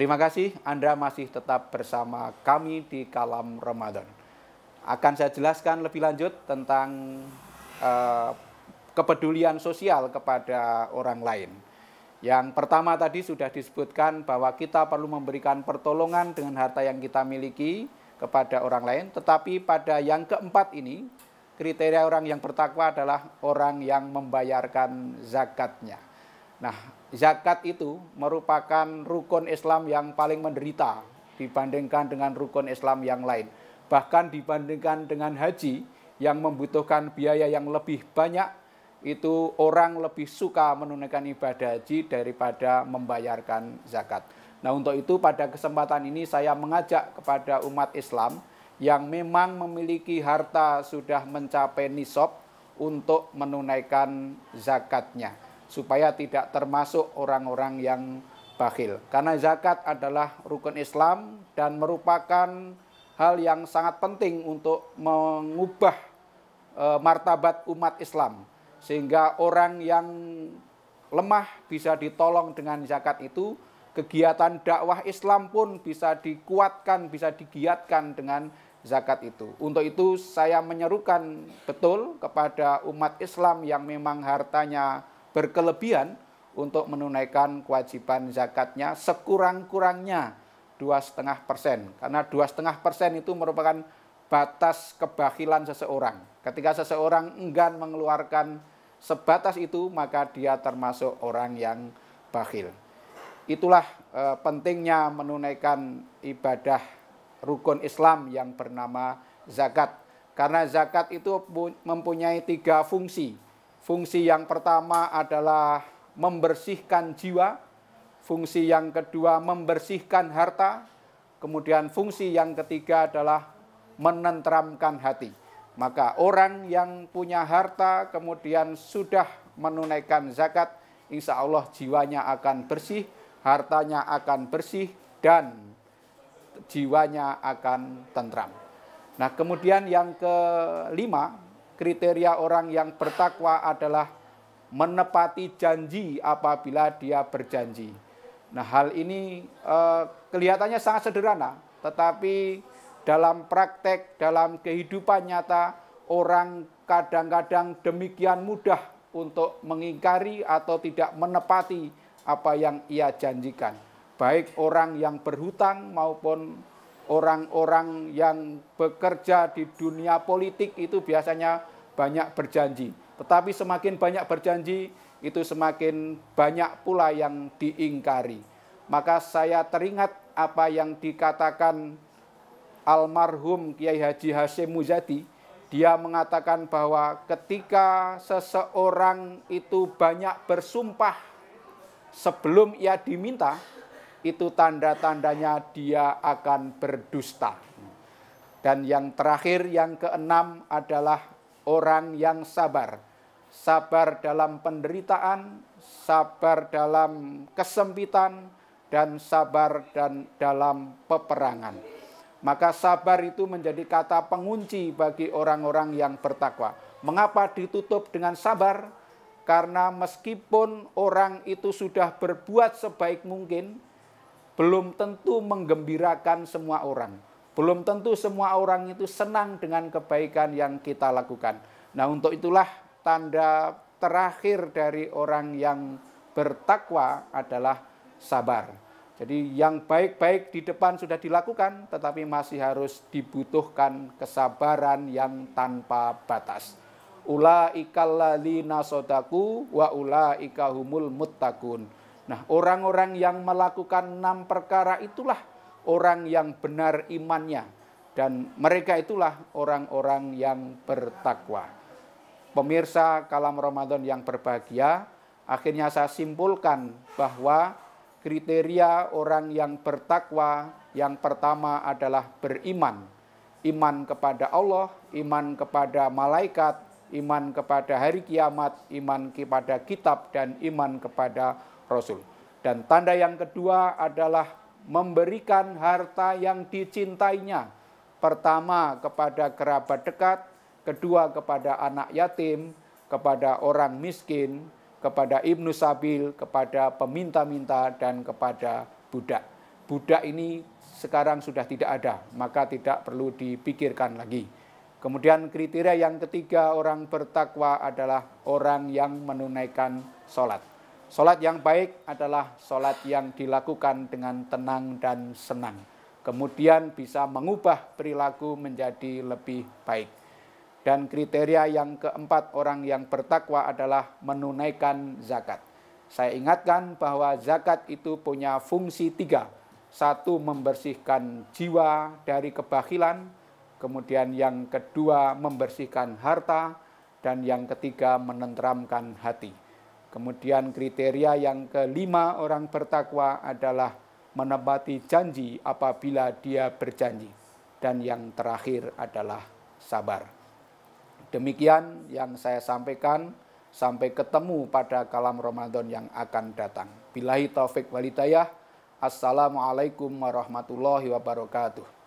Terima kasih Anda masih tetap bersama kami di Kalam Ramadan. Akan saya jelaskan lebih lanjut tentang uh, kepedulian sosial kepada orang lain. Yang pertama tadi sudah disebutkan bahwa kita perlu memberikan pertolongan dengan harta yang kita miliki kepada orang lain, tetapi pada yang keempat ini kriteria orang yang bertakwa adalah orang yang membayarkan zakatnya. Nah, zakat itu merupakan rukun Islam yang paling menderita dibandingkan dengan rukun Islam yang lain. Bahkan dibandingkan dengan haji yang membutuhkan biaya yang lebih banyak, itu orang lebih suka menunaikan ibadah haji daripada membayarkan zakat. Nah, untuk itu pada kesempatan ini saya mengajak kepada umat Islam yang memang memiliki harta sudah mencapai nisab untuk menunaikan zakatnya supaya tidak termasuk orang-orang yang bakhil. Karena zakat adalah rukun Islam dan merupakan hal yang sangat penting untuk mengubah e, martabat umat Islam sehingga orang yang lemah bisa ditolong dengan zakat itu, kegiatan dakwah Islam pun bisa dikuatkan, bisa digiatkan dengan zakat itu. Untuk itu saya menyerukan betul kepada umat Islam yang memang hartanya berkelebihan untuk menunaikan kewajiban zakatnya sekurang-kurangnya dua setengah persen. Karena dua setengah persen itu merupakan batas kebahilan seseorang. Ketika seseorang enggan mengeluarkan sebatas itu, maka dia termasuk orang yang bakhil. Itulah e, pentingnya menunaikan ibadah rukun Islam yang bernama zakat. Karena zakat itu mempunyai tiga fungsi Fungsi yang pertama adalah membersihkan jiwa, fungsi yang kedua membersihkan harta, kemudian fungsi yang ketiga adalah menenteramkan hati. Maka orang yang punya harta kemudian sudah menunaikan zakat, insya Allah jiwanya akan bersih, hartanya akan bersih, dan jiwanya akan tentram. Nah kemudian yang kelima kriteria orang yang bertakwa adalah menepati janji apabila dia berjanji. Nah, hal ini eh, kelihatannya sangat sederhana, tetapi dalam praktek, dalam kehidupan nyata, orang kadang-kadang demikian mudah untuk mengingkari atau tidak menepati apa yang ia janjikan, baik orang yang berhutang maupun orang-orang yang bekerja di dunia politik itu biasanya banyak berjanji. Tetapi semakin banyak berjanji, itu semakin banyak pula yang diingkari. Maka saya teringat apa yang dikatakan almarhum Kiai Haji Hasyim Muzadi. Dia mengatakan bahwa ketika seseorang itu banyak bersumpah sebelum ia diminta, itu tanda-tandanya dia akan berdusta. Dan yang terakhir, yang keenam adalah orang yang sabar. Sabar dalam penderitaan, sabar dalam kesempitan, dan sabar dan dalam peperangan. Maka sabar itu menjadi kata pengunci bagi orang-orang yang bertakwa. Mengapa ditutup dengan sabar? Karena meskipun orang itu sudah berbuat sebaik mungkin, belum tentu menggembirakan semua orang. Belum tentu semua orang itu senang dengan kebaikan yang kita lakukan. Nah, untuk itulah tanda terakhir dari orang yang bertakwa adalah sabar. Jadi yang baik-baik di depan sudah dilakukan, tetapi masih harus dibutuhkan kesabaran yang tanpa batas. Ula ikallalina sodaku wa ula ikahumul muttaqun. Nah, orang-orang yang melakukan enam perkara itulah orang yang benar imannya dan mereka itulah orang-orang yang bertakwa. Pemirsa kalam Ramadan yang berbahagia, akhirnya saya simpulkan bahwa kriteria orang yang bertakwa yang pertama adalah beriman. Iman kepada Allah, iman kepada malaikat, iman kepada hari kiamat, iman kepada kitab, dan iman kepada Rasul. Dan tanda yang kedua adalah memberikan harta yang dicintainya. Pertama kepada kerabat dekat, kedua kepada anak yatim, kepada orang miskin, kepada ibnu sabil, kepada peminta-minta, dan kepada budak. Budak ini sekarang sudah tidak ada, maka tidak perlu dipikirkan lagi. Kemudian kriteria yang ketiga orang bertakwa adalah orang yang menunaikan sholat. Solat yang baik adalah solat yang dilakukan dengan tenang dan senang. Kemudian bisa mengubah perilaku menjadi lebih baik. Dan kriteria yang keempat orang yang bertakwa adalah menunaikan zakat. Saya ingatkan bahwa zakat itu punya fungsi tiga. Satu, membersihkan jiwa dari kebakilan. Kemudian yang kedua, membersihkan harta. Dan yang ketiga, menenteramkan hati. Kemudian kriteria yang kelima orang bertakwa adalah menepati janji apabila dia berjanji. Dan yang terakhir adalah sabar. Demikian yang saya sampaikan. Sampai ketemu pada kalam Ramadan yang akan datang. Bilahi taufik walidayah. Assalamualaikum warahmatullahi wabarakatuh.